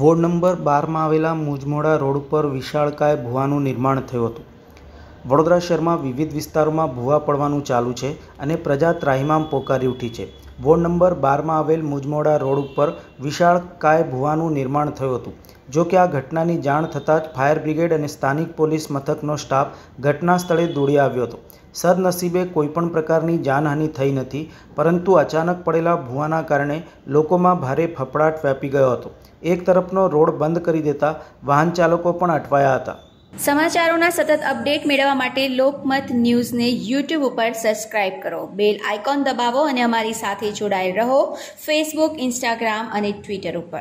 ward number બારમાં આવેલા મુજમોડા road ઉપર વિશાળકાય ભૂવાનું નિર્માણ થયું હતું વડોદરા શહેરમાં વિવિધ વિસ્તારોમાં ભૂવા પડવાનું ચાલુ છે અને પ્રજા ત્રાહિમામ પોકારી ઉઠી છે વોર્ડ નંબર બારમાં આવેલ મુજમોડા રોડ ઉપર વિશાળકાય ભૂવાનું નિર્માણ થયું હતું જો કે આ ઘટનાની જાણ થતાં જ ફાયર બ્રિગેડ અને સ્થાનિક પોલીસ મથકનો સ્ટાફ ઘટના સ્થળે દોડી આવ્યો હતો સદનસીબે કોઈપણ પ્રકારની જાનહાનિ થઈ નથી પરંતુ અચાનક પડેલા ભૂવાના કારણે લોકોમાં ભારે ફફડાટ વ્યાપી ગયો હતો એક તરફનો રોડ બંધ કરી દેતા વાહન ચાલકો પણ અટવાયા હતા સમાચારોના સતત અપડેટ મેળવવા માટે લોકમત ન્યૂઝને યુટ્યુબ ઉપર સબસ્ક્રાઇબ કરો બેલ આઇકોન દબાવો અને અમારી સાથે જોડાયેલ રહો ફેસબુક ઇન્સ્ટાગ્રામ અને ટ્વિટર ઉપર